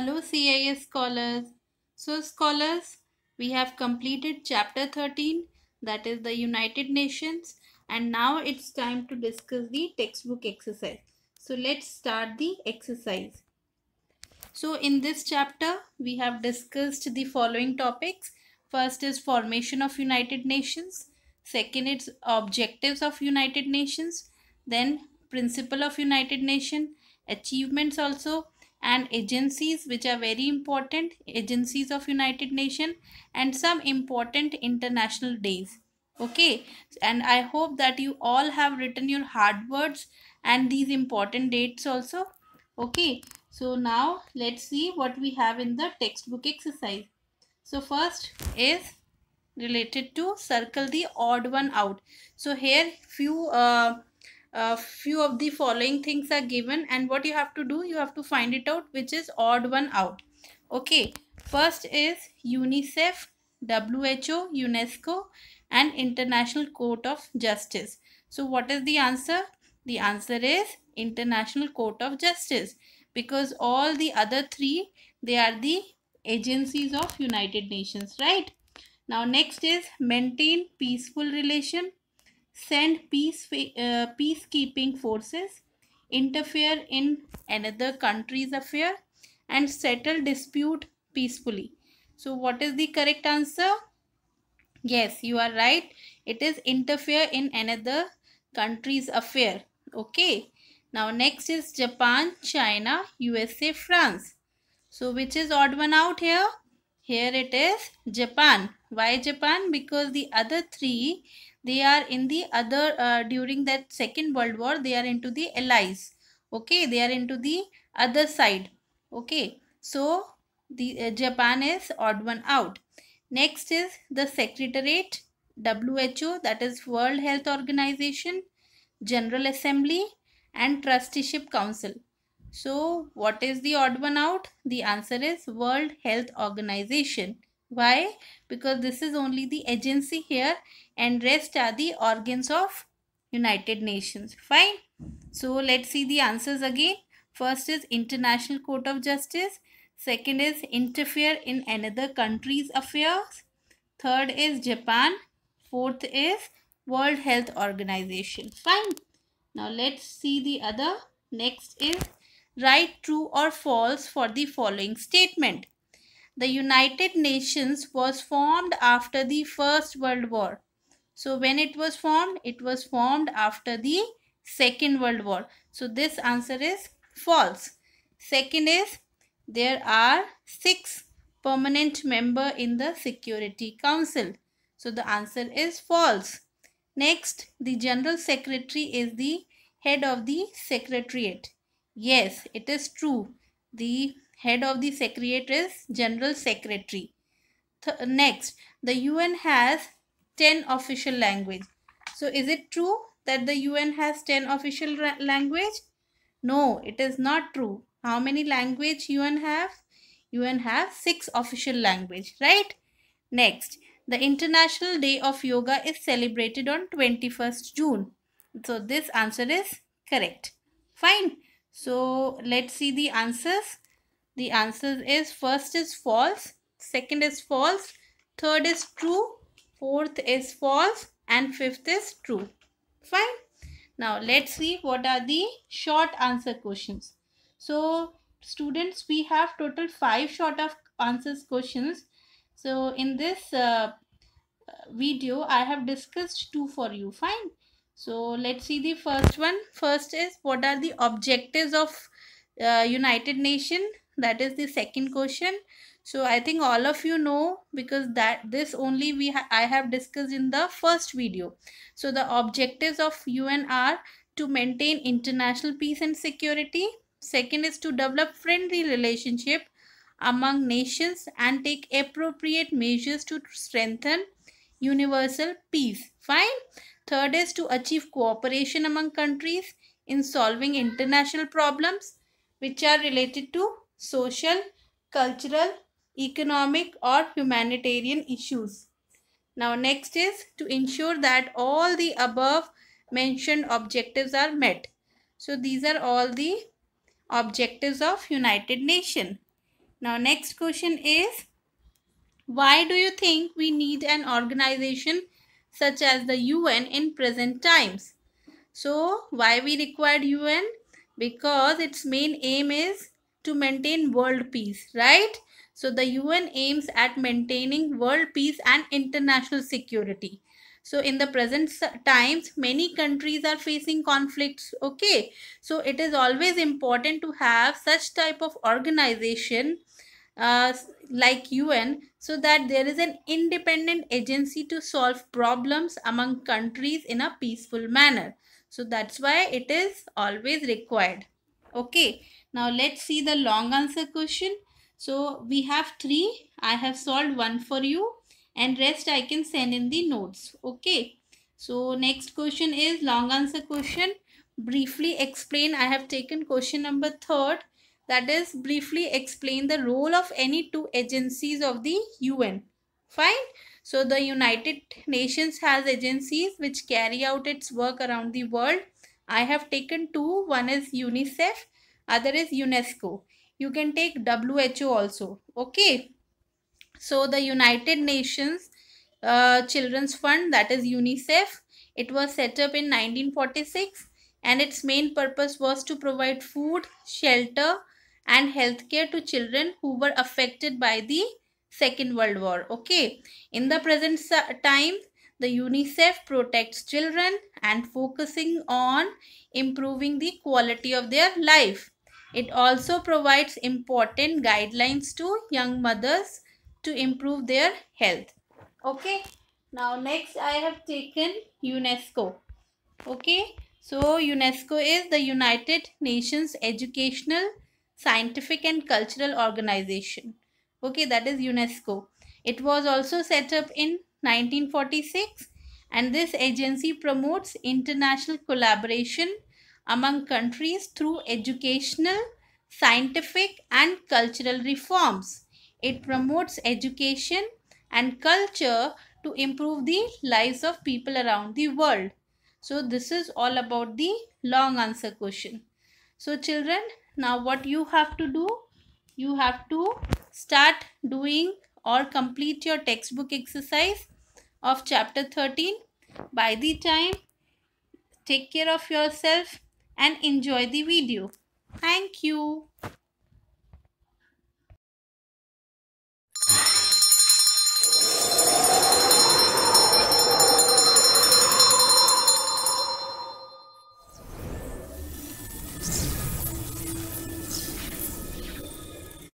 Hello CIS scholars. So scholars, we have completed chapter 13 that is the United Nations and now it's time to discuss the textbook exercise. So let's start the exercise. So in this chapter, we have discussed the following topics. First is formation of United Nations. Second is objectives of United Nations. Then principle of United Nation. Achievements also and agencies which are very important agencies of united nation and some important international days okay and i hope that you all have written your hard words and these important dates also okay so now let's see what we have in the textbook exercise so first is related to circle the odd one out so here few uh, a few of the following things are given and what you have to do you have to find it out which is odd one out okay first is unicef who unesco and international court of justice so what is the answer the answer is international court of justice because all the other three they are the agencies of united nations right now next is maintain peaceful relation send peace, uh, peacekeeping forces, interfere in another country's affair and settle dispute peacefully. So what is the correct answer? Yes, you are right. It is interfere in another country's affair. Okay. Now next is Japan, China, USA, France. So which is odd one out here? Here it is Japan. Why Japan? Because the other three, they are in the other uh, during that second world war they are into the allies okay they are into the other side okay so the uh, japan is odd one out next is the secretariat who that is world health organization general assembly and trusteeship council so what is the odd one out the answer is world health organization why? Because this is only the agency here and rest are the organs of United Nations. Fine. So let's see the answers again. First is International Court of Justice. Second is interfere in another country's affairs. Third is Japan. Fourth is World Health Organization. Fine. Now let's see the other. Next is write true or false for the following statement the United Nations was formed after the First World War. So when it was formed, it was formed after the Second World War. So this answer is false. Second is there are six permanent member in the Security Council. So the answer is false. Next, the General Secretary is the head of the Secretariat. Yes, it is true. The head of the secretariat is General Secretary. Th next, the UN has 10 official language. So is it true that the UN has 10 official language? No, it is not true. How many language UN have? UN have 6 official language, right? Next, the International Day of Yoga is celebrated on 21st June. So this answer is correct. Fine. So let's see the answers. The answer is first is false, second is false, third is true, fourth is false and fifth is true. Fine. Now let's see what are the short answer questions. So students we have total five short of answers questions. So in this uh, video I have discussed two for you. Fine. So let's see the first one. First is what are the objectives of uh, United Nation that is the second question so i think all of you know because that this only we ha i have discussed in the first video so the objectives of un are to maintain international peace and security second is to develop friendly relationship among nations and take appropriate measures to strengthen universal peace fine third is to achieve cooperation among countries in solving international problems which are related to social, cultural, economic or humanitarian issues. Now next is to ensure that all the above mentioned objectives are met. So these are all the objectives of United Nation. Now next question is why do you think we need an organization such as the UN in present times? So why we required UN? Because its main aim is to maintain world peace, right? So the UN aims at maintaining world peace and international security. So in the present times, many countries are facing conflicts, okay? So it is always important to have such type of organization uh, like UN so that there is an independent agency to solve problems among countries in a peaceful manner. So that's why it is always required. Okay. Now let's see the long answer question. So we have three. I have solved one for you and rest I can send in the notes. Okay. So next question is long answer question. Briefly explain. I have taken question number third. That is briefly explain the role of any two agencies of the UN. Fine. So the United Nations has agencies which carry out its work around the world. I have taken two. One is UNICEF other is UNESCO. You can take WHO also. Okay. So the United Nations uh, Children's Fund that is UNICEF. It was set up in 1946 and its main purpose was to provide food, shelter and healthcare to children who were affected by the Second World War. Okay. In the present time, the UNICEF protects children and focusing on improving the quality of their life. It also provides important guidelines to young mothers to improve their health. Okay. Now next I have taken UNESCO. Okay. So UNESCO is the United Nations Educational, Scientific and Cultural Organization. Okay. That is UNESCO. It was also set up in 1946 and this agency promotes international collaboration among countries through educational, scientific and cultural reforms. It promotes education and culture to improve the lives of people around the world. So this is all about the long answer question. So children, now what you have to do? You have to start doing or complete your textbook exercise of chapter 13 by the time. Take care of yourself and enjoy the video. Thank you.